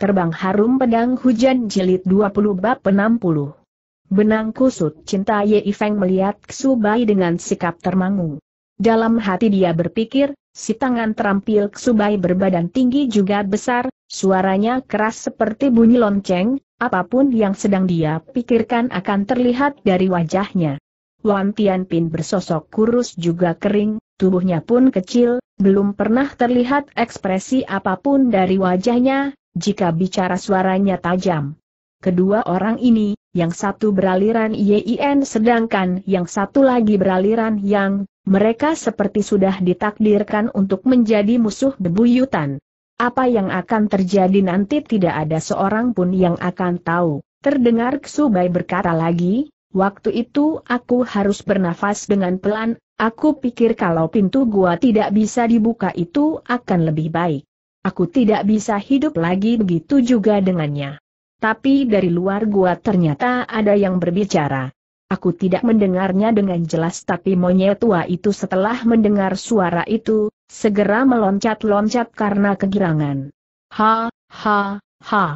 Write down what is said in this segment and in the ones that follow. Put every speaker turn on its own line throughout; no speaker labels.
Terbang Harum Pedang Hujan Jilid 20 Bab 60 Benang kusut cinta Ye Feng melihat Bai dengan sikap termangu. Dalam hati dia berpikir, si tangan terampil Bai berbadan tinggi juga besar, suaranya keras seperti bunyi lonceng, apapun yang sedang dia pikirkan akan terlihat dari wajahnya. Wan Tianpin bersosok kurus juga kering, tubuhnya pun kecil, belum pernah terlihat ekspresi apapun dari wajahnya, jika bicara suaranya tajam. Kedua orang ini, yang satu beraliran YIN sedangkan yang satu lagi beraliran yang, mereka seperti sudah ditakdirkan untuk menjadi musuh bebuyutan. Apa yang akan terjadi nanti tidak ada seorang pun yang akan tahu. Terdengar Ksubai berkata lagi, waktu itu aku harus bernafas dengan pelan, aku pikir kalau pintu gua tidak bisa dibuka itu akan lebih baik. Aku tidak bisa hidup lagi begitu juga dengannya. Tapi dari luar gua ternyata ada yang berbicara. Aku tidak mendengarnya dengan jelas tapi monyet tua itu setelah mendengar suara itu, segera meloncat-loncat karena kegirangan. Ha, ha, ha.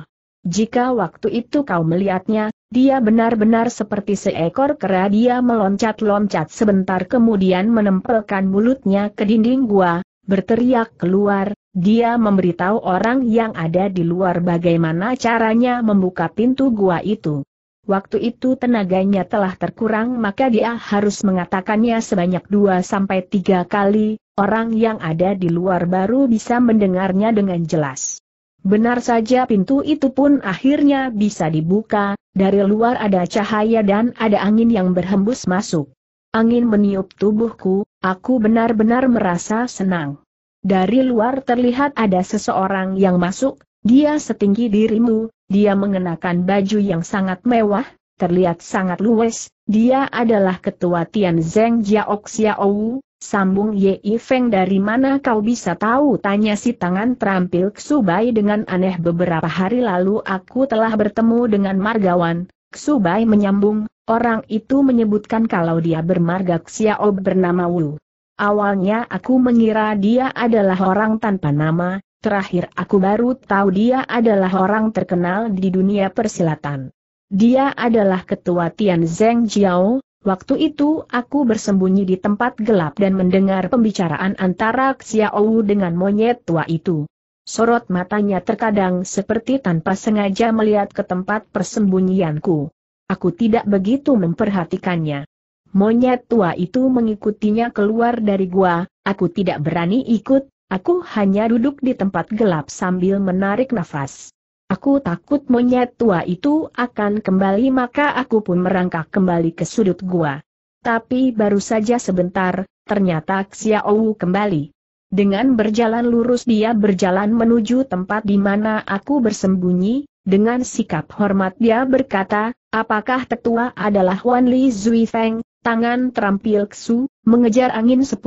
Jika waktu itu kau melihatnya, dia benar-benar seperti seekor kera dia meloncat-loncat sebentar kemudian menempelkan mulutnya ke dinding gua, berteriak keluar, dia memberitahu orang yang ada di luar bagaimana caranya membuka pintu gua itu. Waktu itu tenaganya telah terkurang maka dia harus mengatakannya sebanyak dua sampai tiga kali, orang yang ada di luar baru bisa mendengarnya dengan jelas. Benar saja pintu itu pun akhirnya bisa dibuka, dari luar ada cahaya dan ada angin yang berhembus masuk. Angin meniup tubuhku, aku benar-benar merasa senang. Dari luar terlihat ada seseorang yang masuk, dia setinggi dirimu, dia mengenakan baju yang sangat mewah, terlihat sangat luwes, dia adalah ketua Tian Zeng Jiaok Xiaowu, sambung Ye Feng dari mana kau bisa tahu tanya si tangan terampil Ksubai dengan aneh beberapa hari lalu aku telah bertemu dengan Margawan, Ksubai menyambung, orang itu menyebutkan kalau dia bermarga Xiao bernama Wu. Awalnya aku mengira dia adalah orang tanpa nama, terakhir aku baru tahu dia adalah orang terkenal di dunia persilatan. Dia adalah ketua Tian Zheng Jiao, Waktu itu aku bersembunyi di tempat gelap dan mendengar pembicaraan antara Xiao Wu dengan monyet tua itu. Sorot matanya terkadang seperti tanpa sengaja melihat ke tempat persembunyianku. Aku tidak begitu memperhatikannya. Monyet tua itu mengikutinya keluar dari gua, aku tidak berani ikut, aku hanya duduk di tempat gelap sambil menarik nafas. Aku takut monyet tua itu akan kembali maka aku pun merangkak kembali ke sudut gua. Tapi baru saja sebentar, ternyata Xiaowu kembali. Dengan berjalan lurus dia berjalan menuju tempat di mana aku bersembunyi, dengan sikap hormat dia berkata, apakah tetua adalah Wan Li Zui Feng, tangan terampil Xu, mengejar angin 10.000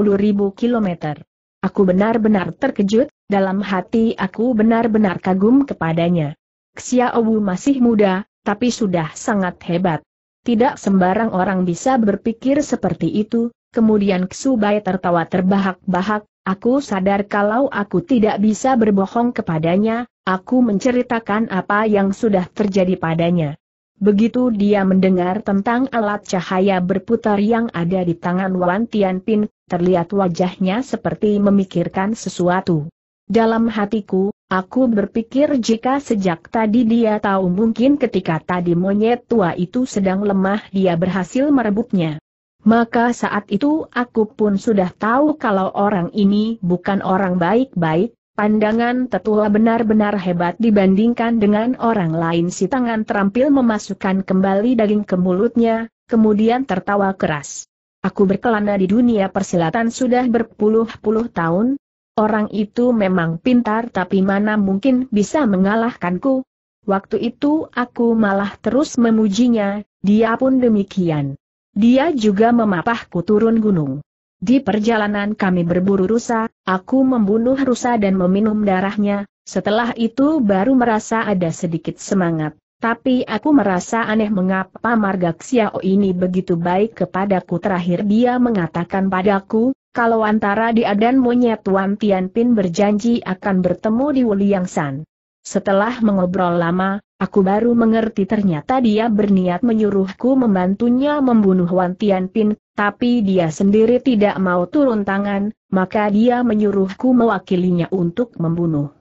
kilometer. Aku benar-benar terkejut, dalam hati aku benar-benar kagum kepadanya. Xiaowu masih muda, tapi sudah sangat hebat. Tidak sembarang orang bisa berpikir seperti itu, kemudian Bai tertawa terbahak-bahak, aku sadar kalau aku tidak bisa berbohong kepadanya, aku menceritakan apa yang sudah terjadi padanya. Begitu dia mendengar tentang alat cahaya berputar yang ada di tangan Wan Tianpin, terlihat wajahnya seperti memikirkan sesuatu. Dalam hatiku, aku berpikir jika sejak tadi dia tahu mungkin ketika tadi monyet tua itu sedang lemah dia berhasil merebutnya. Maka saat itu aku pun sudah tahu kalau orang ini bukan orang baik-baik, Pandangan tetua benar-benar hebat dibandingkan dengan orang lain si tangan terampil memasukkan kembali daging ke mulutnya, kemudian tertawa keras. Aku berkelana di dunia persilatan sudah berpuluh-puluh tahun, Orang itu memang pintar tapi mana mungkin bisa mengalahkanku. Waktu itu aku malah terus memujinya, dia pun demikian. Dia juga memapahku turun gunung. Di perjalanan kami berburu rusa, aku membunuh rusa dan meminum darahnya, setelah itu baru merasa ada sedikit semangat. Tapi aku merasa aneh mengapa Marga Xiao ini begitu baik kepadaku terakhir dia mengatakan padaku, kalau antara dia dan monyet Wan Tianpin berjanji akan bertemu di Wuliangshan. Setelah mengobrol lama, aku baru mengerti ternyata dia berniat menyuruhku membantunya membunuh Wan Tianpin, tapi dia sendiri tidak mau turun tangan, maka dia menyuruhku mewakilinya untuk membunuh.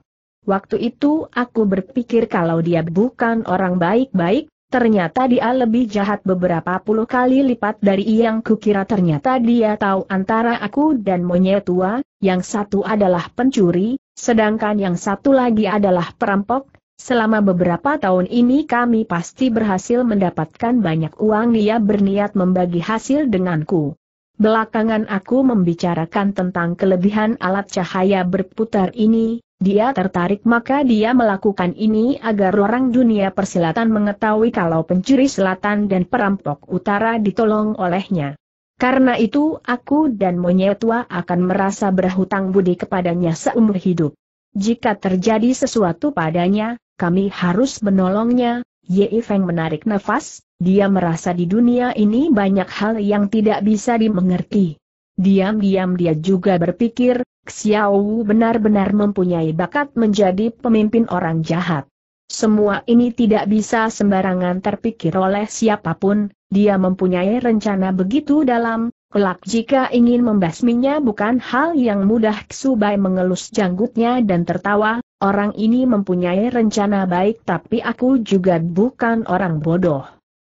Waktu itu aku berpikir kalau dia bukan orang baik-baik, ternyata dia lebih jahat beberapa puluh kali lipat dari yang kukira ternyata dia tahu antara aku dan monyet tua, yang satu adalah pencuri, Sedangkan yang satu lagi adalah perampok, selama beberapa tahun ini kami pasti berhasil mendapatkan banyak uang dia berniat membagi hasil denganku. Belakangan aku membicarakan tentang kelebihan alat cahaya berputar ini, dia tertarik maka dia melakukan ini agar orang dunia persilatan mengetahui kalau pencuri selatan dan perampok utara ditolong olehnya. Karena itu aku dan monyet tua akan merasa berhutang budi kepadanya seumur hidup. Jika terjadi sesuatu padanya, kami harus menolongnya. Ye Feng menarik nafas, dia merasa di dunia ini banyak hal yang tidak bisa dimengerti. Diam-diam dia juga berpikir, Xiao benar-benar mempunyai bakat menjadi pemimpin orang jahat. Semua ini tidak bisa sembarangan terpikir oleh siapapun, dia mempunyai rencana begitu dalam, kelak jika ingin membasminya bukan hal yang mudah Ksubai mengelus janggutnya dan tertawa, orang ini mempunyai rencana baik tapi aku juga bukan orang bodoh.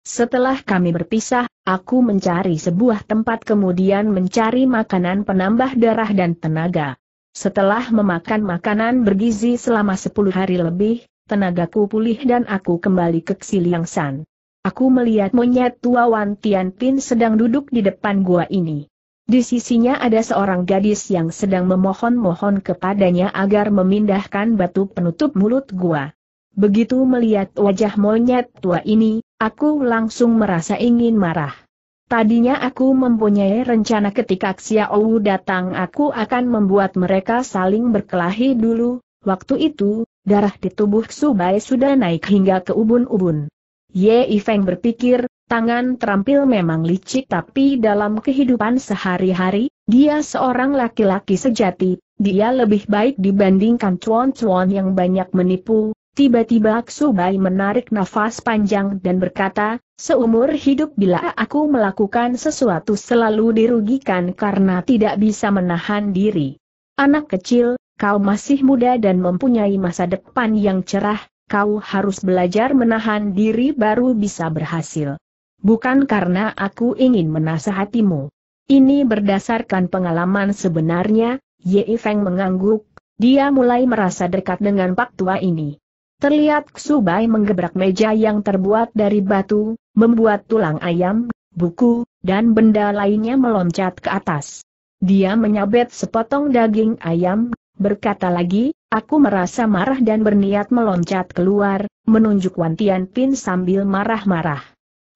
Setelah kami berpisah, aku mencari sebuah tempat kemudian mencari makanan penambah darah dan tenaga. Setelah memakan makanan bergizi selama 10 hari lebih, tenagaku pulih dan aku kembali ke Xiliangsan. Aku melihat monyet tua Wan Pin sedang duduk di depan gua ini. Di sisinya ada seorang gadis yang sedang memohon-mohon kepadanya agar memindahkan batu penutup mulut gua. Begitu melihat wajah monyet tua ini, aku langsung merasa ingin marah. Tadinya aku mempunyai rencana ketika Xiaowu datang aku akan membuat mereka saling berkelahi dulu, waktu itu, darah di tubuh Subai sudah naik hingga ke ubun-ubun. Ye Ifeng berpikir, tangan terampil memang licik tapi dalam kehidupan sehari-hari, dia seorang laki-laki sejati, dia lebih baik dibandingkan cuan-cuan yang banyak menipu. Tiba-tiba Bai menarik nafas panjang dan berkata, seumur hidup bila aku melakukan sesuatu selalu dirugikan karena tidak bisa menahan diri. Anak kecil, kau masih muda dan mempunyai masa depan yang cerah, kau harus belajar menahan diri baru bisa berhasil. Bukan karena aku ingin menasehatimu. Ini berdasarkan pengalaman sebenarnya, Ye Feng mengangguk, dia mulai merasa dekat dengan pak tua ini. Terlihat Subai menggebrak meja yang terbuat dari batu, membuat tulang ayam, buku, dan benda lainnya meloncat ke atas. Dia menyabet sepotong daging ayam, berkata lagi, Aku merasa marah dan berniat meloncat keluar, menunjuk Wan Pin sambil marah-marah.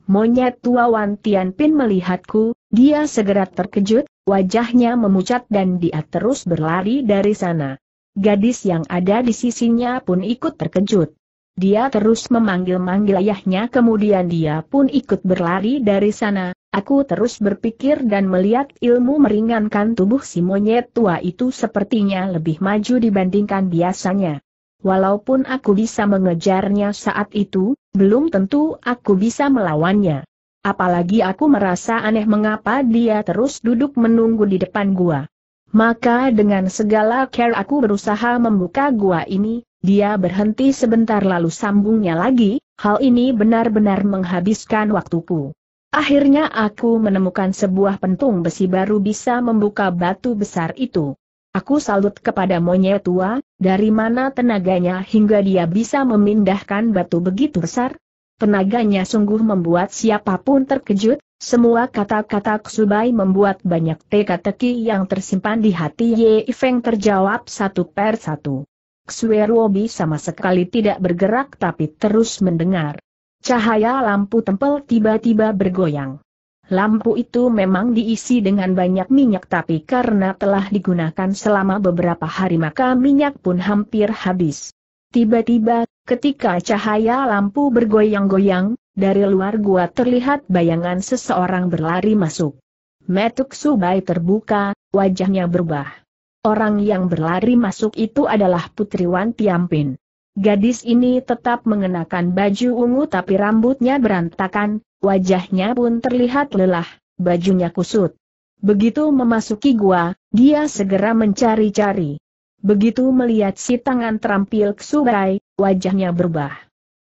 Monyet tua Wan Pin melihatku, dia segera terkejut, wajahnya memucat dan dia terus berlari dari sana. Gadis yang ada di sisinya pun ikut terkejut. Dia terus memanggil-manggil ayahnya kemudian dia pun ikut berlari dari sana, Aku terus berpikir dan melihat ilmu meringankan tubuh si monyet tua itu sepertinya lebih maju dibandingkan biasanya. Walaupun aku bisa mengejarnya saat itu, belum tentu aku bisa melawannya. Apalagi aku merasa aneh mengapa dia terus duduk menunggu di depan gua. Maka dengan segala care aku berusaha membuka gua ini, dia berhenti sebentar lalu sambungnya lagi, hal ini benar-benar menghabiskan waktuku. Akhirnya aku menemukan sebuah pentung besi baru bisa membuka batu besar itu. Aku salut kepada monyet tua, dari mana tenaganya hingga dia bisa memindahkan batu begitu besar? Tenaganya sungguh membuat siapapun terkejut, semua kata-kata Ksubai membuat banyak teka-teki yang tersimpan di hati Ye Feng terjawab satu per satu. Kusuerobi sama sekali tidak bergerak tapi terus mendengar. Cahaya lampu tempel tiba-tiba bergoyang. Lampu itu memang diisi dengan banyak minyak tapi karena telah digunakan selama beberapa hari maka minyak pun hampir habis. Tiba-tiba, ketika cahaya lampu bergoyang-goyang, dari luar gua terlihat bayangan seseorang berlari masuk. Metuk Subai terbuka, wajahnya berubah. Orang yang berlari masuk itu adalah Putri Wan Tiampin. Gadis ini tetap mengenakan baju ungu tapi rambutnya berantakan, wajahnya pun terlihat lelah, bajunya kusut. Begitu memasuki gua, dia segera mencari-cari. Begitu melihat si tangan terampil Ksubai, wajahnya berubah.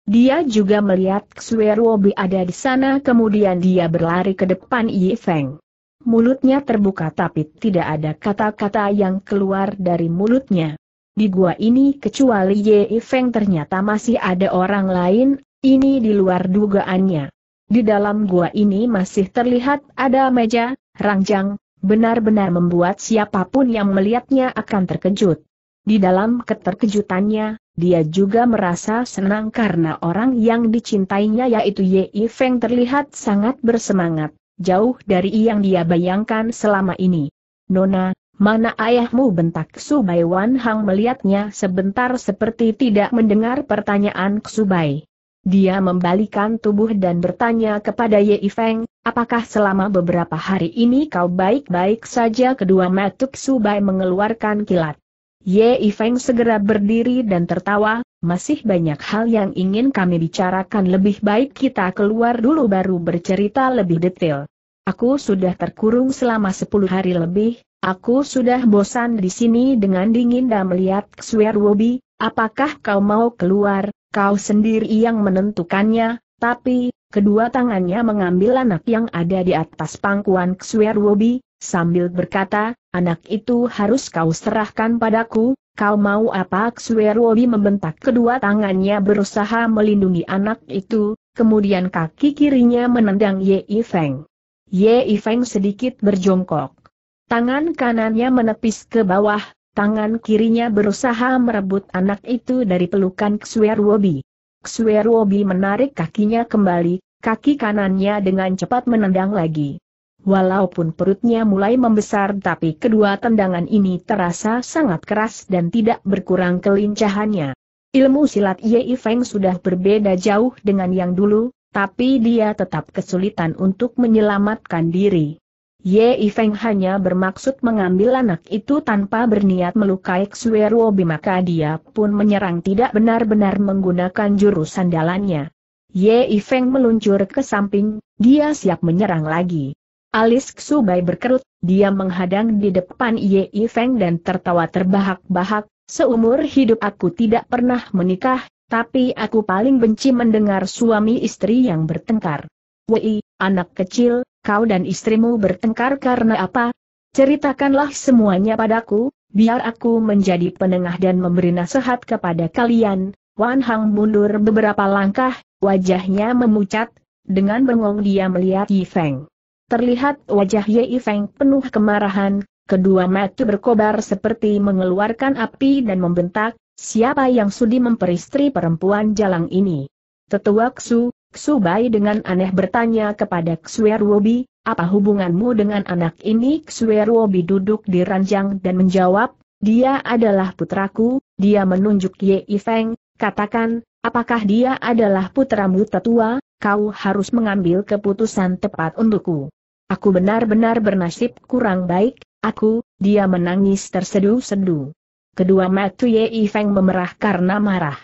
Dia juga melihat Ksuerobi ada di sana kemudian dia berlari ke depan Yi Feng. Mulutnya terbuka tapi tidak ada kata-kata yang keluar dari mulutnya. Di gua ini kecuali Ye Feng ternyata masih ada orang lain, ini di luar dugaannya. Di dalam gua ini masih terlihat ada meja, ranjang, benar-benar membuat siapapun yang melihatnya akan terkejut. Di dalam keterkejutannya, dia juga merasa senang karena orang yang dicintainya yaitu Ye Feng terlihat sangat bersemangat, jauh dari yang dia bayangkan selama ini. Nona, Mana ayahmu bentak Subai Wan Hang melihatnya sebentar seperti tidak mendengar pertanyaan Subai. Dia membalikan tubuh dan bertanya kepada Ye Feng, apakah selama beberapa hari ini kau baik-baik saja kedua matuk Subai mengeluarkan kilat. Ye Feng segera berdiri dan tertawa, masih banyak hal yang ingin kami bicarakan lebih baik kita keluar dulu baru bercerita lebih detail. Aku sudah terkurung selama sepuluh hari lebih, Aku sudah bosan di sini dengan dingin dan melihat Xuer Wobi, apakah kau mau keluar, kau sendiri yang menentukannya, tapi, kedua tangannya mengambil anak yang ada di atas pangkuan Xuer Wobi, sambil berkata, anak itu harus kau serahkan padaku, kau mau apa Xuer Wobi membentak kedua tangannya berusaha melindungi anak itu, kemudian kaki kirinya menendang Ye Feng. Ye Feng sedikit berjongkok. Tangan kanannya menepis ke bawah, tangan kirinya berusaha merebut anak itu dari pelukan Ksueruobi. Ksueruobi menarik kakinya kembali, kaki kanannya dengan cepat menendang lagi. Walaupun perutnya mulai membesar tapi kedua tendangan ini terasa sangat keras dan tidak berkurang kelincahannya. Ilmu silat Yei Feng sudah berbeda jauh dengan yang dulu, tapi dia tetap kesulitan untuk menyelamatkan diri. Ye Feng hanya bermaksud mengambil anak itu tanpa berniat melukai Xueruobi maka dia pun menyerang tidak benar-benar menggunakan jurus sandalannya. Ye Feng meluncur ke samping, dia siap menyerang lagi. Alis Xubai berkerut, dia menghadang di depan Ye Feng dan tertawa terbahak-bahak, seumur hidup aku tidak pernah menikah, tapi aku paling benci mendengar suami istri yang bertengkar. Wei, anak kecil, kau dan istrimu bertengkar karena apa? Ceritakanlah semuanya padaku, biar aku menjadi penengah dan memberi nasihat kepada kalian. Wan Hang mundur beberapa langkah, wajahnya memucat, dengan bengong dia melihat Yi Feng. Terlihat wajah Yi Feng penuh kemarahan, kedua mata berkobar seperti mengeluarkan api dan membentak, siapa yang sudi memperistri perempuan jalang ini? Tetua Ksu, Subai dengan aneh bertanya kepada Ksuerobi, apa hubunganmu dengan anak ini? Ksuerobi duduk di ranjang dan menjawab, dia adalah putraku, dia menunjuk Ye Feng, katakan, apakah dia adalah putramu tetua, kau harus mengambil keputusan tepat untukku. Aku benar-benar bernasib kurang baik, aku, dia menangis terseduh-seduh. Kedua mata Ye Feng memerah karena marah.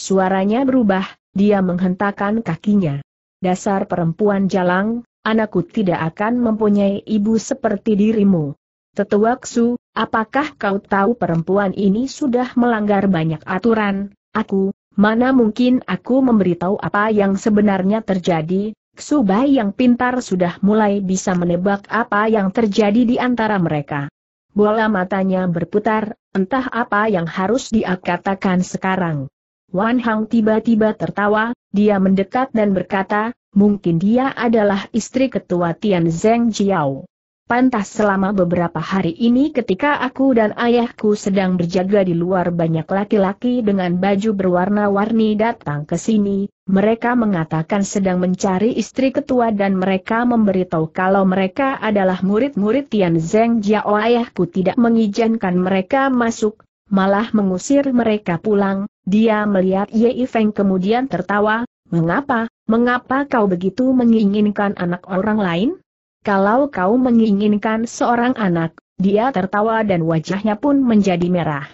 Suaranya berubah, dia menghentakkan kakinya. Dasar perempuan jalang, anakku tidak akan mempunyai ibu seperti dirimu. Tetua Ksu, apakah kau tahu perempuan ini sudah melanggar banyak aturan? Aku, mana mungkin aku memberitahu apa yang sebenarnya terjadi? Bai yang pintar sudah mulai bisa menebak apa yang terjadi di antara mereka. Bola matanya berputar, entah apa yang harus dia katakan sekarang. Wan Hang tiba-tiba tertawa, dia mendekat dan berkata, mungkin dia adalah istri ketua Tian Zeng Jiao. Pantas selama beberapa hari ini ketika aku dan ayahku sedang berjaga di luar banyak laki-laki dengan baju berwarna-warni datang ke sini, mereka mengatakan sedang mencari istri ketua dan mereka memberitahu kalau mereka adalah murid-murid Tian Zeng Jiao ayahku tidak mengizinkan mereka masuk, malah mengusir mereka pulang, dia melihat Ye Feng kemudian tertawa, mengapa, mengapa kau begitu menginginkan anak orang lain? Kalau kau menginginkan seorang anak, dia tertawa dan wajahnya pun menjadi merah.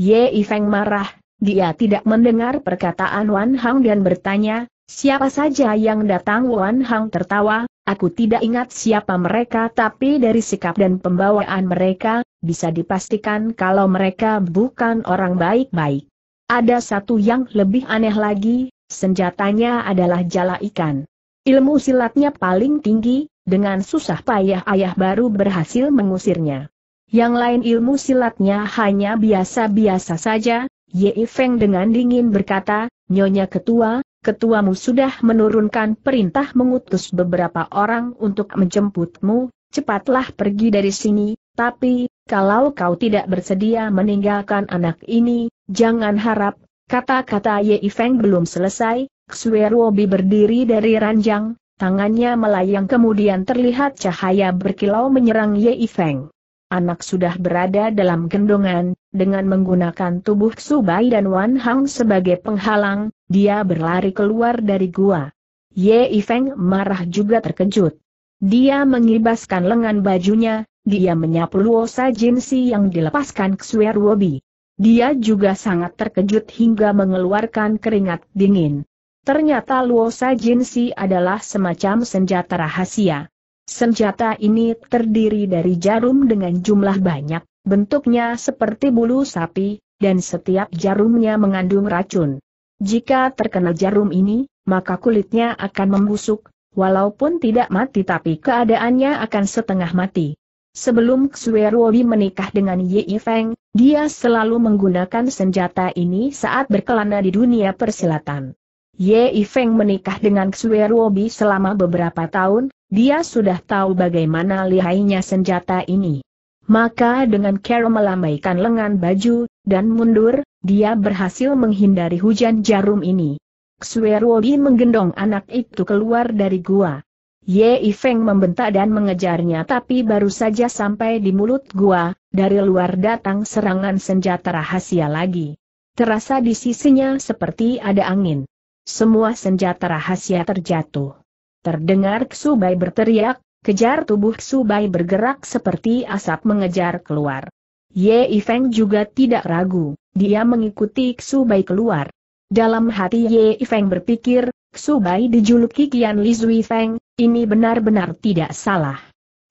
Ye Feng marah, dia tidak mendengar perkataan Wan Hang dan bertanya, siapa saja yang datang Wan Hang tertawa, aku tidak ingat siapa mereka tapi dari sikap dan pembawaan mereka, bisa dipastikan kalau mereka bukan orang baik-baik. Ada satu yang lebih aneh lagi, senjatanya adalah jala ikan. Ilmu silatnya paling tinggi, dengan susah payah ayah baru berhasil mengusirnya. Yang lain ilmu silatnya hanya biasa-biasa saja, Ye Feng dengan dingin berkata, Nyonya Ketua, ketuamu sudah menurunkan perintah mengutus beberapa orang untuk menjemputmu, cepatlah pergi dari sini, tapi, kalau kau tidak bersedia meninggalkan anak ini, jangan harap, kata-kata Ye Feng belum selesai, Xueruobi berdiri dari ranjang, tangannya melayang kemudian terlihat cahaya berkilau menyerang Ye Feng. Anak sudah berada dalam gendongan, dengan menggunakan tubuh Subai dan Wan Hang sebagai penghalang, dia berlari keluar dari gua. Ye Feng marah juga terkejut. Dia mengibaskan lengan bajunya, dia menyapu Luosa Jinsi yang dilepaskan ke wobi. Dia juga sangat terkejut hingga mengeluarkan keringat dingin. Ternyata Luosa Jinsi adalah semacam senjata rahasia. Senjata ini terdiri dari jarum dengan jumlah banyak, bentuknya seperti bulu sapi, dan setiap jarumnya mengandung racun. Jika terkena jarum ini, maka kulitnya akan membusuk, walaupun tidak mati tapi keadaannya akan setengah mati. Sebelum Xuerui menikah dengan Yi Feng, dia selalu menggunakan senjata ini saat berkelana di dunia persilatan. Yi Feng menikah dengan Xuerui selama beberapa tahun, dia sudah tahu bagaimana lihainya senjata ini. Maka dengan cara melambaikan lengan baju, dan mundur, dia berhasil menghindari hujan jarum ini. Xuerui menggendong anak itu keluar dari gua. Ye Feng membentak dan mengejarnya tapi baru saja sampai di mulut gua, dari luar datang serangan senjata rahasia lagi. Terasa di sisinya seperti ada angin. Semua senjata rahasia terjatuh. Terdengar Ksubai berteriak, kejar tubuh Ksubai bergerak seperti asap mengejar keluar. Ye Feng juga tidak ragu, dia mengikuti Ksubai keluar. Dalam hati Ye Feng berpikir, Subai dijuluki Kian Li Zui Feng, ini benar-benar tidak salah.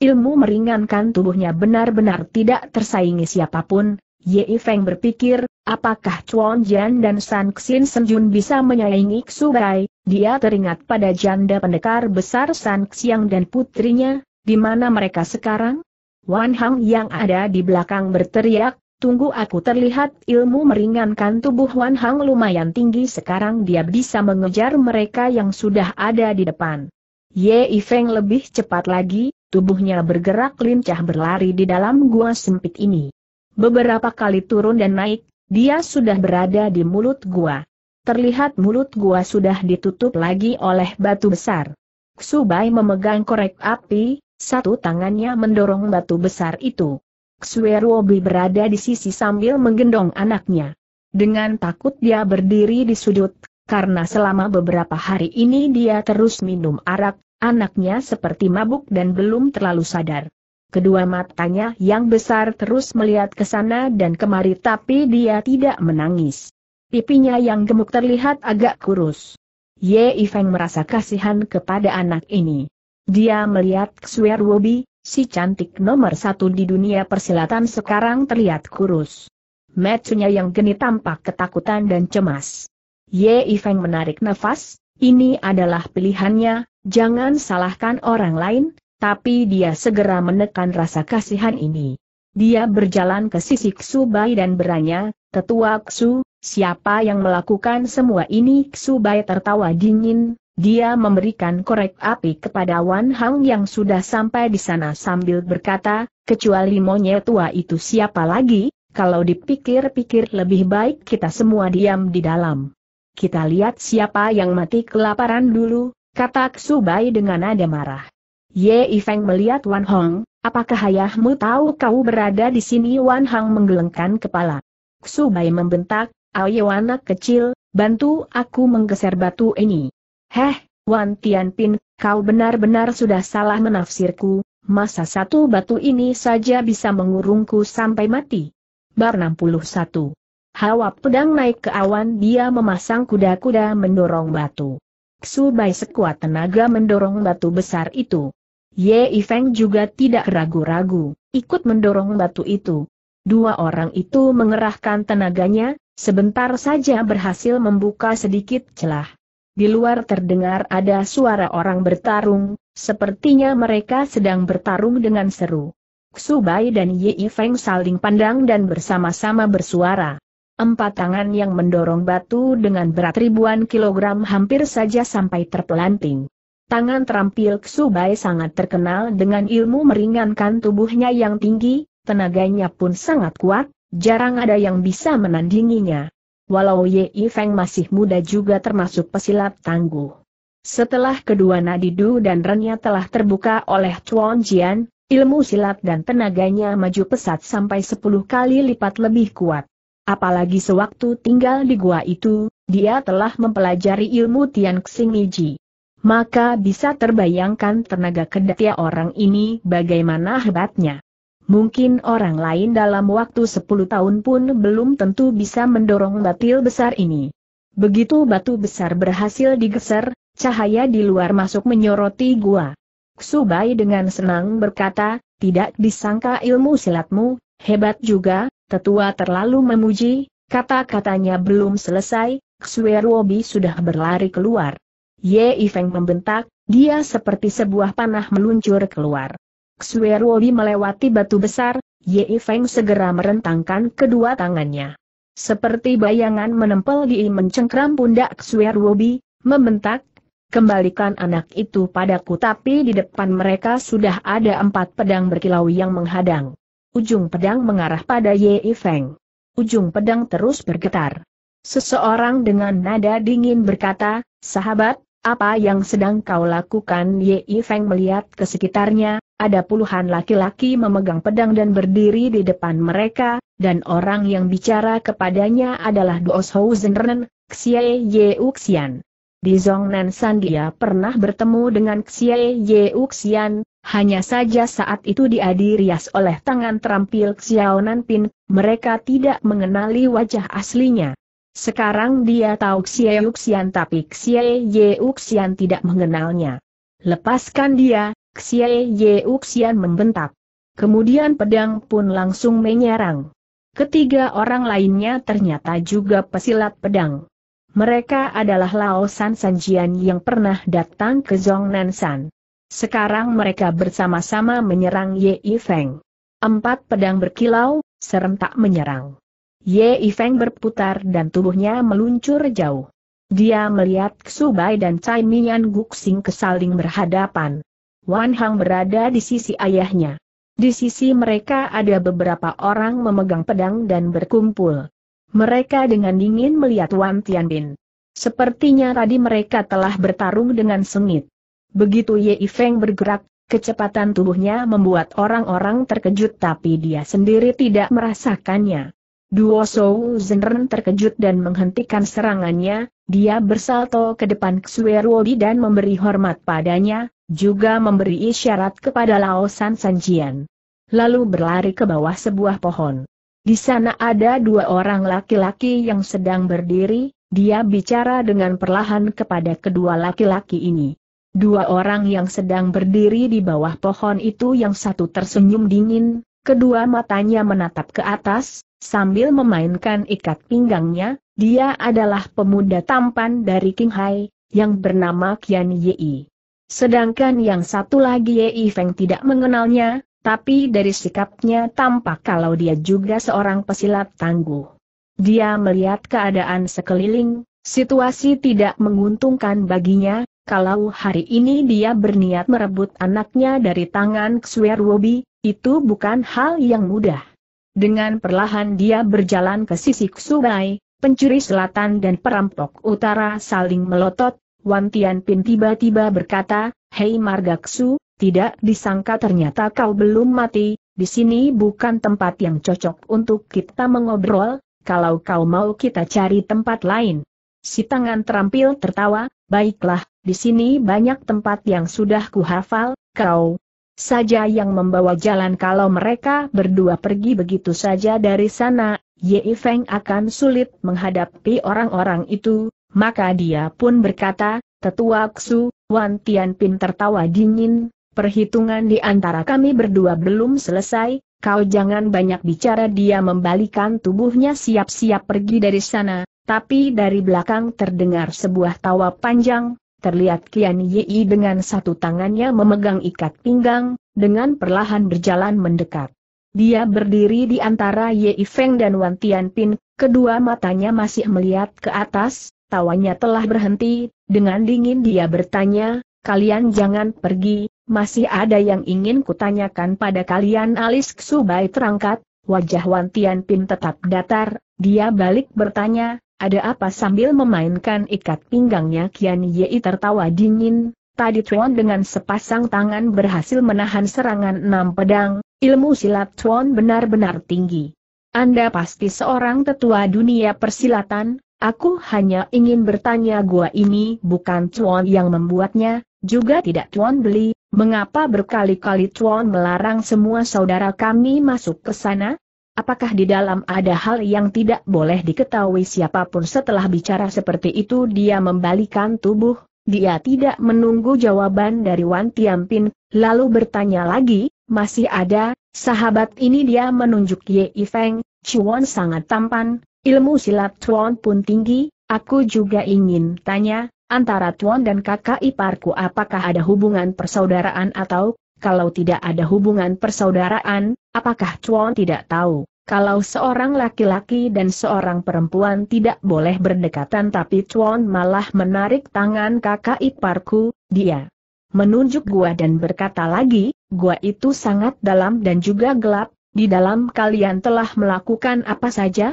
Ilmu meringankan tubuhnya benar-benar tidak tersaingi siapapun, Ye Feng berpikir, apakah Chuan Jian dan San Xin Senjun bisa menyaingi Subai, dia teringat pada janda pendekar besar San Xiang dan putrinya, di mana mereka sekarang? Wan Hang yang ada di belakang berteriak, Tunggu aku terlihat ilmu meringankan tubuh Wan Hang lumayan tinggi sekarang dia bisa mengejar mereka yang sudah ada di depan. Ye Feng lebih cepat lagi, tubuhnya bergerak lincah berlari di dalam gua sempit ini. Beberapa kali turun dan naik, dia sudah berada di mulut gua. Terlihat mulut gua sudah ditutup lagi oleh batu besar. Subai memegang korek api, satu tangannya mendorong batu besar itu. Xueruobi berada di sisi sambil menggendong anaknya. Dengan takut dia berdiri di sudut, karena selama beberapa hari ini dia terus minum arak, anaknya seperti mabuk dan belum terlalu sadar. Kedua matanya yang besar terus melihat ke sana dan kemari tapi dia tidak menangis. Pipinya yang gemuk terlihat agak kurus. Ye Ifeng merasa kasihan kepada anak ini. Dia melihat Xueruobi Wobi, si cantik nomor satu di dunia persilatan sekarang terlihat kurus. Matsunya yang geni tampak ketakutan dan cemas. Ye Ifeng menarik nafas, ini adalah pilihannya, jangan salahkan orang lain, tapi dia segera menekan rasa kasihan ini. Dia berjalan ke sisi Bai dan beranya, Tetua Ksu, siapa yang melakukan semua ini? Bai tertawa dingin, dia memberikan korek api kepada Wan Hang yang sudah sampai di sana sambil berkata, kecuali monyet tua itu siapa lagi, kalau dipikir-pikir lebih baik kita semua diam di dalam. Kita lihat siapa yang mati kelaparan dulu, kata Ksubai dengan nada marah. Ye Ifeng melihat Wan Hong, apakah ayahmu tahu kau berada di sini Wan Hang menggelengkan kepala. Ksubai membentak, ayo anak kecil, bantu aku menggeser batu ini. Heh, Wan Tianpin, kau benar-benar sudah salah menafsirku, masa satu batu ini saja bisa mengurungku sampai mati. Bar 61 Hawa pedang naik ke awan dia memasang kuda-kuda mendorong batu. Bai sekuat tenaga mendorong batu besar itu. Ye Ifeng juga tidak ragu-ragu, ikut mendorong batu itu. Dua orang itu mengerahkan tenaganya, sebentar saja berhasil membuka sedikit celah. Di luar terdengar ada suara orang bertarung, sepertinya mereka sedang bertarung dengan seru. Bai dan Yi Feng saling pandang dan bersama-sama bersuara. Empat tangan yang mendorong batu dengan berat ribuan kilogram hampir saja sampai terpelanting. Tangan terampil Bai sangat terkenal dengan ilmu meringankan tubuhnya yang tinggi, tenaganya pun sangat kuat, jarang ada yang bisa menandinginya walau Ye Feng masih muda juga termasuk pesilat tangguh. Setelah kedua Nadidu dan Renya telah terbuka oleh Chuan Jian, ilmu silat dan tenaganya maju pesat sampai sepuluh kali lipat lebih kuat. Apalagi sewaktu tinggal di gua itu, dia telah mempelajari ilmu Tian Xingiji. Maka bisa terbayangkan tenaga kedatia orang ini bagaimana hebatnya. Mungkin orang lain dalam waktu 10 tahun pun belum tentu bisa mendorong batil besar ini. Begitu batu besar berhasil digeser, cahaya di luar masuk menyoroti gua. Ksubai dengan senang berkata, tidak disangka ilmu silatmu, hebat juga, tetua terlalu memuji, kata-katanya belum selesai, Ksuerobi sudah berlari keluar. Ye Ifeng membentak, dia seperti sebuah panah meluncur keluar. Xueruoli melewati batu besar, Ye Feng segera merentangkan kedua tangannya. Seperti bayangan menempel di mencengkram pundak Xueruobi, membentak, Kembalikan anak itu padaku tapi di depan mereka sudah ada empat pedang berkilau yang menghadang. Ujung pedang mengarah pada Ye Feng. Ujung pedang terus bergetar. Seseorang dengan nada dingin berkata, sahabat, apa yang sedang kau lakukan Ye Feng melihat ke sekitarnya, ada puluhan laki-laki memegang pedang dan berdiri di depan mereka, dan orang yang bicara kepadanya adalah Duoshou Zhenren, Xie Ye Uxian. Di Zongnan San dia pernah bertemu dengan Xie Ye Uxian, hanya saja saat itu dia dirias oleh tangan terampil Xiao Nanpin, mereka tidak mengenali wajah aslinya. Sekarang dia tahu Xie Uxian tapi Xie Ye Uxian tidak mengenalnya. Lepaskan dia, Xie Ye Uxian membentak. Kemudian pedang pun langsung menyerang. Ketiga orang lainnya ternyata juga pesilat pedang. Mereka adalah Lao San Sanjian yang pernah datang ke Zhongnan San. Sekarang mereka bersama-sama menyerang Ye Feng. Empat pedang berkilau, serentak menyerang. Ye Feng berputar dan tubuhnya meluncur jauh. Dia melihat Bai dan Cai Mian Guxing kesaling berhadapan. Wan Hang berada di sisi ayahnya. Di sisi mereka ada beberapa orang memegang pedang dan berkumpul. Mereka dengan dingin melihat Wan Tianbin. Sepertinya tadi mereka telah bertarung dengan sengit. Begitu Ye Feng bergerak, kecepatan tubuhnya membuat orang-orang terkejut tapi dia sendiri tidak merasakannya. Duo Shou Zhenren terkejut dan menghentikan serangannya, dia bersalto ke depan Ksueruobi dan memberi hormat padanya, juga memberi isyarat kepada Laosan Sanjian. Lalu berlari ke bawah sebuah pohon. Di sana ada dua orang laki-laki yang sedang berdiri, dia bicara dengan perlahan kepada kedua laki-laki ini. Dua orang yang sedang berdiri di bawah pohon itu yang satu tersenyum dingin, kedua matanya menatap ke atas, sambil memainkan ikat pinggangnya, dia adalah pemuda tampan dari Qinghai, yang bernama Qian Yi. Sedangkan yang satu lagi Yei Feng tidak mengenalnya, tapi dari sikapnya tampak kalau dia juga seorang pesilat tangguh. Dia melihat keadaan sekeliling, situasi tidak menguntungkan baginya, kalau hari ini dia berniat merebut anaknya dari tangan Xuer Wobi, itu bukan hal yang mudah. Dengan perlahan dia berjalan ke sisi Xubai, pencuri selatan dan perampok utara saling melotot, Wan Tianpin tiba-tiba berkata, Hei Margaksu, tidak disangka ternyata kau belum mati, di sini bukan tempat yang cocok untuk kita mengobrol, kalau kau mau kita cari tempat lain. Si tangan terampil tertawa, baiklah, di sini banyak tempat yang sudah kuhafal, kau saja yang membawa jalan kalau mereka berdua pergi begitu saja dari sana, Ye Feng akan sulit menghadapi orang-orang itu, maka dia pun berkata, Tetua Ksu, Wan Tianpin tertawa dingin, perhitungan di antara kami berdua belum selesai, kau jangan banyak bicara dia membalikan tubuhnya siap-siap pergi dari sana, tapi dari belakang terdengar sebuah tawa panjang, terlihat Kian Yi dengan satu tangannya memegang ikat pinggang, dengan perlahan berjalan mendekat. Dia berdiri di antara Yi Feng dan Wan Tianpin, kedua matanya masih melihat ke atas, tawanya telah berhenti, dengan dingin dia bertanya, kalian jangan pergi, masih ada yang ingin kutanyakan pada kalian alis subai terangkat, wajah Wan Pin tetap datar, dia balik bertanya, ada apa sambil memainkan ikat pinggangnya Kian Yei tertawa dingin, tadi Tuan dengan sepasang tangan berhasil menahan serangan enam pedang, ilmu silat Tuan benar-benar tinggi. Anda pasti seorang tetua dunia persilatan, Aku hanya ingin bertanya gua ini bukan Tuan yang membuatnya, juga tidak Tuan beli, mengapa berkali-kali Tuan melarang semua saudara kami masuk ke sana? Apakah di dalam ada hal yang tidak boleh diketahui siapapun setelah bicara seperti itu dia membalikan tubuh, dia tidak menunggu jawaban dari Wan Tiampin, lalu bertanya lagi, masih ada, sahabat ini dia menunjuk Ye ifeng, Chuan sangat tampan, Ilmu silat Tuan pun tinggi, aku juga ingin tanya, antara Tuan dan kakak iparku apakah ada hubungan persaudaraan atau, kalau tidak ada hubungan persaudaraan, apakah Tuan tidak tahu? Kalau seorang laki-laki dan seorang perempuan tidak boleh berdekatan tapi Tuan malah menarik tangan kakak iparku, dia menunjuk gua dan berkata lagi, gua itu sangat dalam dan juga gelap, di dalam kalian telah melakukan apa saja,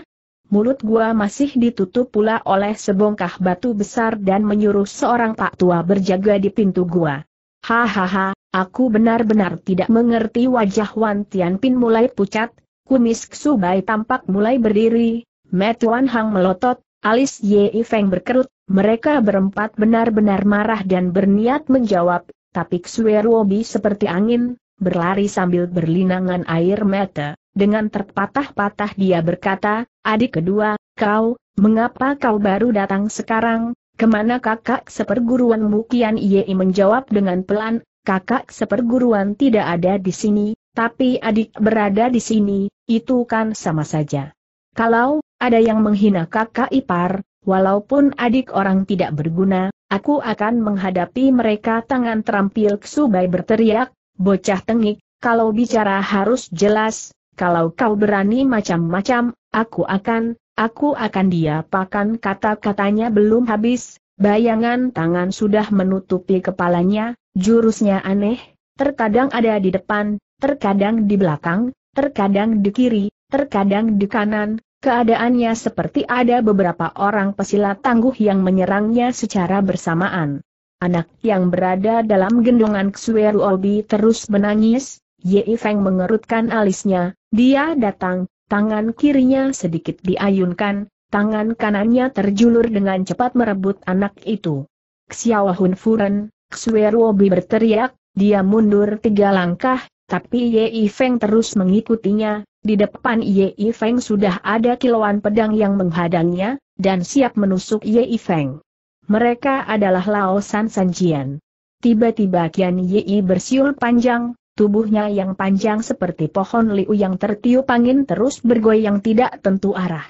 mulut gua masih ditutup pula oleh sebongkah batu besar dan menyuruh seorang pak tua berjaga di pintu gua. Hahaha, aku benar-benar tidak mengerti wajah Wan Tianpin mulai pucat, kumis Bai tampak mulai berdiri, Met Wan Hang melotot, alis Ye Feng berkerut, mereka berempat benar-benar marah dan berniat menjawab, tapi Ksuerobi seperti angin, berlari sambil berlinangan air mata dengan terpatah-patah dia berkata, adik kedua, kau, mengapa kau baru datang sekarang, kemana kakak seperguruan Mukian Yei menjawab dengan pelan, kakak seperguruan tidak ada di sini, tapi adik berada di sini, itu kan sama saja. Kalau, ada yang menghina kakak ipar, walaupun adik orang tidak berguna, aku akan menghadapi mereka tangan terampil Ksubai berteriak, bocah tengik, kalau bicara harus jelas, kalau kau berani macam-macam, aku akan, aku akan dia pakan kata-katanya belum habis, bayangan tangan sudah menutupi kepalanya, jurusnya aneh, terkadang ada di depan, terkadang di belakang, terkadang di kiri, terkadang di kanan, keadaannya seperti ada beberapa orang pesilat tangguh yang menyerangnya secara bersamaan. Anak yang berada dalam gendongan Xueru Obi terus menangis, Ye Feng mengerutkan alisnya, dia datang, tangan kirinya sedikit diayunkan, tangan kanannya terjulur dengan cepat merebut anak itu. Xiao Hun Furen, Xueruobi berteriak, dia mundur tiga langkah, tapi Ye Feng terus mengikutinya, di depan Ye Feng sudah ada kilauan pedang yang menghadangnya, dan siap menusuk Ye Feng. Mereka adalah Lao San Sanjian. Tiba-tiba Kian Yi bersiul panjang, Tubuhnya yang panjang seperti pohon liu yang tertiup angin terus bergoyang tidak tentu arah.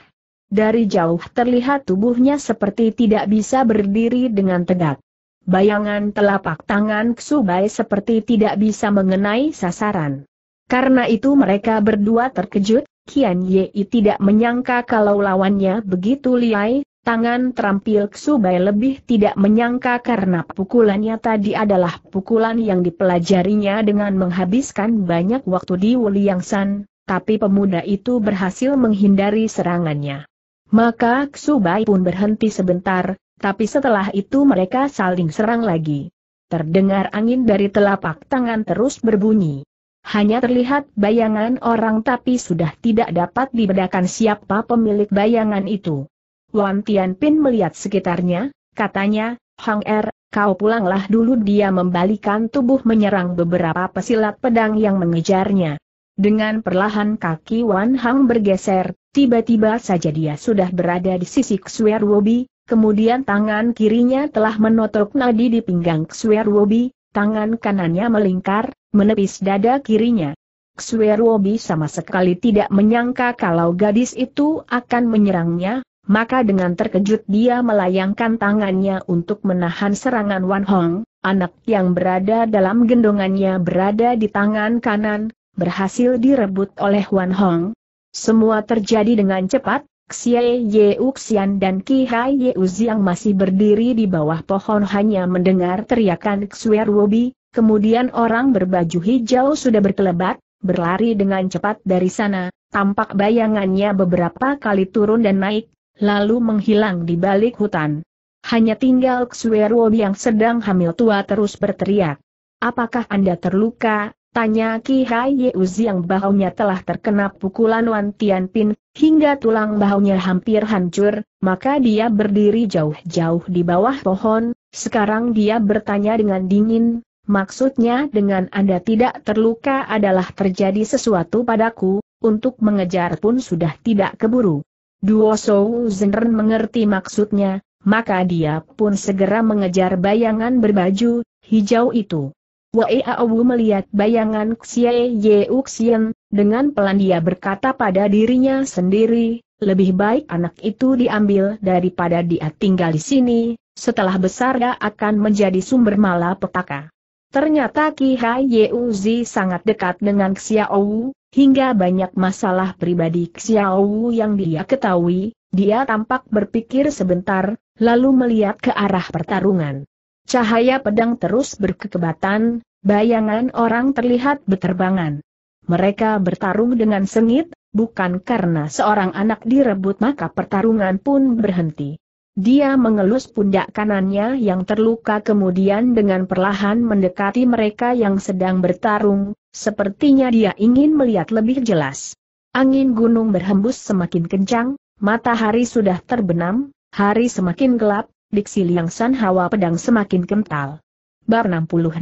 Dari jauh terlihat tubuhnya seperti tidak bisa berdiri dengan tegak. Bayangan telapak tangan Ksubai seperti tidak bisa mengenai sasaran. Karena itu mereka berdua terkejut, Kian Yei tidak menyangka kalau lawannya begitu liai, Tangan terampil Ksubai lebih tidak menyangka karena pukulannya tadi adalah pukulan yang dipelajarinya dengan menghabiskan banyak waktu di Wuliangsan, tapi pemuda itu berhasil menghindari serangannya. Maka Ksubai pun berhenti sebentar, tapi setelah itu mereka saling serang lagi. Terdengar angin dari telapak tangan terus berbunyi. Hanya terlihat bayangan orang tapi sudah tidak dapat dibedakan siapa pemilik bayangan itu. Wan Tianpin melihat sekitarnya, katanya, Hang Er, kau pulanglah dulu dia membalikan tubuh menyerang beberapa pesilat pedang yang mengejarnya. Dengan perlahan kaki Wan Hang bergeser, tiba-tiba saja dia sudah berada di sisi Xuer Wobi, kemudian tangan kirinya telah menotok nadi di pinggang Xuer Wobi, tangan kanannya melingkar, menepis dada kirinya. Xuer Wobi sama sekali tidak menyangka kalau gadis itu akan menyerangnya, maka dengan terkejut dia melayangkan tangannya untuk menahan serangan Wan Hong, anak yang berada dalam gendongannya berada di tangan kanan, berhasil direbut oleh Wan Hong. Semua terjadi dengan cepat, Xie Ye Uxian dan Ki Hai Ye yang masih berdiri di bawah pohon hanya mendengar teriakan Xue Ruobi, kemudian orang berbaju hijau sudah berkelebat, berlari dengan cepat dari sana, tampak bayangannya beberapa kali turun dan naik, lalu menghilang di balik hutan. Hanya tinggal Xueruo yang sedang hamil tua terus berteriak. Apakah Anda terluka? Tanya Ki Hai Yeuzi yang bahunya telah terkena pukulan Wan Tianpin, hingga tulang bahunya hampir hancur, maka dia berdiri jauh-jauh di bawah pohon, sekarang dia bertanya dengan dingin, maksudnya dengan Anda tidak terluka adalah terjadi sesuatu padaku, untuk mengejar pun sudah tidak keburu. Duo Sou Zenren mengerti maksudnya, maka dia pun segera mengejar bayangan berbaju hijau itu. Wei Aowu melihat bayangan Xie Ye Uxian, dengan pelan dia berkata pada dirinya sendiri, lebih baik anak itu diambil daripada dia tinggal di sini, setelah besar dia akan menjadi sumber malapetaka. Ternyata Ki Hai Ye Uzi sangat dekat dengan Xiaowu, hingga banyak masalah pribadi Xiaowu yang dia ketahui, dia tampak berpikir sebentar, lalu melihat ke arah pertarungan. Cahaya pedang terus berkekebatan, bayangan orang terlihat beterbangan. Mereka bertarung dengan sengit, bukan karena seorang anak direbut maka pertarungan pun berhenti. Dia mengelus pundak kanannya yang terluka kemudian dengan perlahan mendekati mereka yang sedang bertarung, Sepertinya dia ingin melihat lebih jelas. Angin gunung berhembus semakin kencang, matahari sudah terbenam, hari semakin gelap, diksi san hawa pedang semakin kental. Bar 62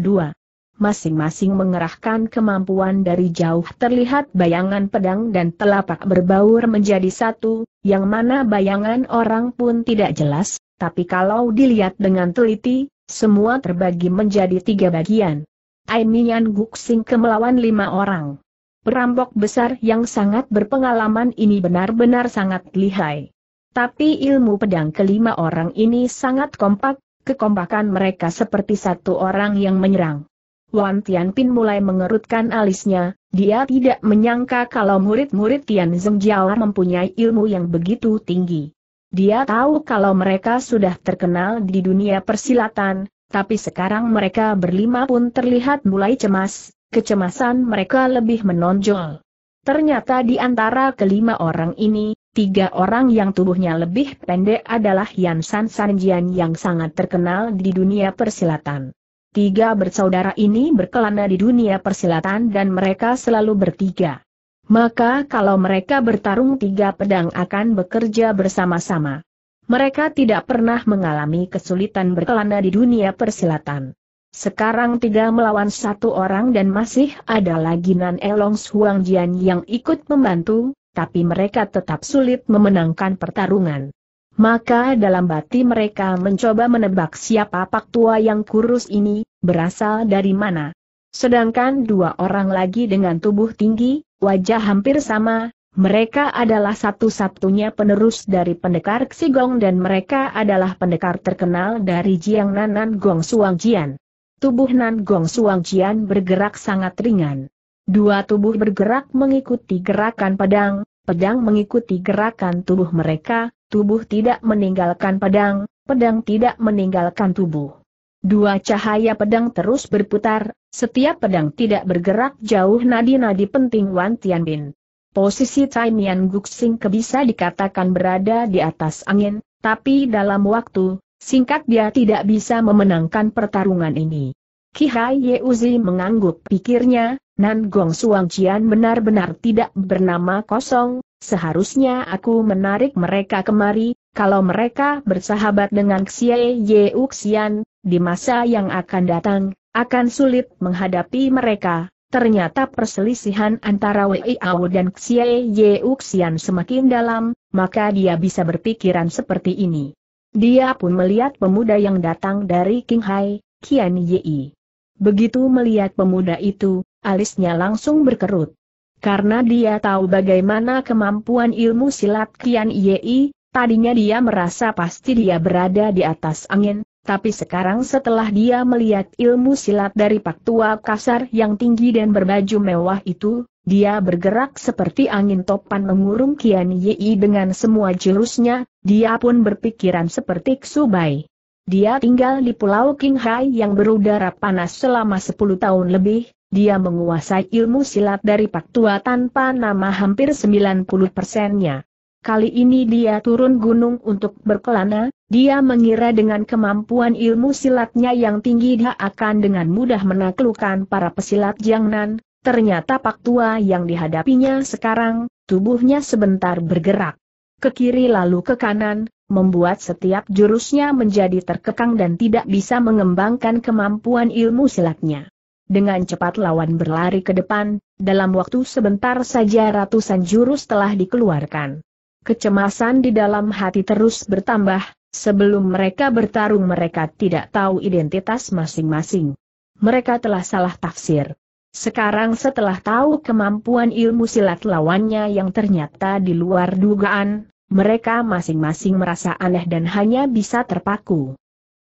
Masing-masing mengerahkan kemampuan dari jauh terlihat bayangan pedang dan telapak berbaur menjadi satu, yang mana bayangan orang pun tidak jelas, tapi kalau dilihat dengan teliti, semua terbagi menjadi tiga bagian. Aimian Guxing kemelawan lima orang. Perampok besar yang sangat berpengalaman ini benar-benar sangat lihai. Tapi ilmu pedang kelima orang ini sangat kompak, kekompakan mereka seperti satu orang yang menyerang. Wan Tianpin mulai mengerutkan alisnya, dia tidak menyangka kalau murid-murid Tian Zhengjiao mempunyai ilmu yang begitu tinggi. Dia tahu kalau mereka sudah terkenal di dunia persilatan, tapi sekarang mereka berlima pun terlihat mulai cemas, kecemasan mereka lebih menonjol. Ternyata di antara kelima orang ini, tiga orang yang tubuhnya lebih pendek adalah Yan San Sanjian yang sangat terkenal di dunia persilatan. Tiga bersaudara ini berkelana di dunia persilatan dan mereka selalu bertiga. Maka kalau mereka bertarung tiga pedang akan bekerja bersama-sama. Mereka tidak pernah mengalami kesulitan berkelana di dunia persilatan. Sekarang tiga melawan satu orang dan masih ada lagi Nan Elong Huang Jian yang ikut membantu, tapi mereka tetap sulit memenangkan pertarungan. Maka dalam batin mereka mencoba menebak siapa pak tua yang kurus ini, berasal dari mana. Sedangkan dua orang lagi dengan tubuh tinggi, wajah hampir sama, mereka adalah satu-satunya penerus dari pendekar Xigong dan mereka adalah pendekar terkenal dari Jiang Nanan Gong Suang Jian. Tubuh Nan Gong Suang Jian bergerak sangat ringan. Dua tubuh bergerak mengikuti gerakan pedang, pedang mengikuti gerakan tubuh mereka, tubuh tidak meninggalkan pedang, pedang tidak meninggalkan tubuh. Dua cahaya pedang terus berputar, setiap pedang tidak bergerak jauh nadi-nadi penting Wan Tianbin. Posisi Tai Mian Guxing bisa dikatakan berada di atas angin, tapi dalam waktu singkat dia tidak bisa memenangkan pertarungan ini. Kihai Yeuzi mengangguk pikirnya, Nan Gong Suang Jian benar-benar tidak bernama kosong, seharusnya aku menarik mereka kemari, kalau mereka bersahabat dengan Xie Yeuxian, di masa yang akan datang, akan sulit menghadapi mereka, Ternyata perselisihan antara Wei Ao dan Xie Ye Uxian semakin dalam, maka dia bisa berpikiran seperti ini. Dia pun melihat pemuda yang datang dari Qinghai, Qian Yi. Begitu melihat pemuda itu, alisnya langsung berkerut. Karena dia tahu bagaimana kemampuan ilmu silat Qian Yi, tadinya dia merasa pasti dia berada di atas angin, tapi sekarang setelah dia melihat ilmu silat dari Pak Tua kasar yang tinggi dan berbaju mewah itu, dia bergerak seperti angin topan mengurung Kian Yi dengan semua jurusnya, dia pun berpikiran seperti Ksubai. Dia tinggal di Pulau Qinghai yang berudara panas selama 10 tahun lebih, dia menguasai ilmu silat dari Pak Tua tanpa nama hampir 90 persennya. Kali ini dia turun gunung untuk berkelana, dia mengira dengan kemampuan ilmu silatnya yang tinggi dia akan dengan mudah menaklukkan para pesilat Jiangnan, ternyata pak tua yang dihadapinya sekarang, tubuhnya sebentar bergerak. Ke kiri lalu ke kanan, membuat setiap jurusnya menjadi terkekang dan tidak bisa mengembangkan kemampuan ilmu silatnya. Dengan cepat lawan berlari ke depan, dalam waktu sebentar saja ratusan jurus telah dikeluarkan. Kecemasan di dalam hati terus bertambah, sebelum mereka bertarung mereka tidak tahu identitas masing-masing. Mereka telah salah tafsir. Sekarang setelah tahu kemampuan ilmu silat lawannya yang ternyata di luar dugaan, mereka masing-masing merasa aneh dan hanya bisa terpaku.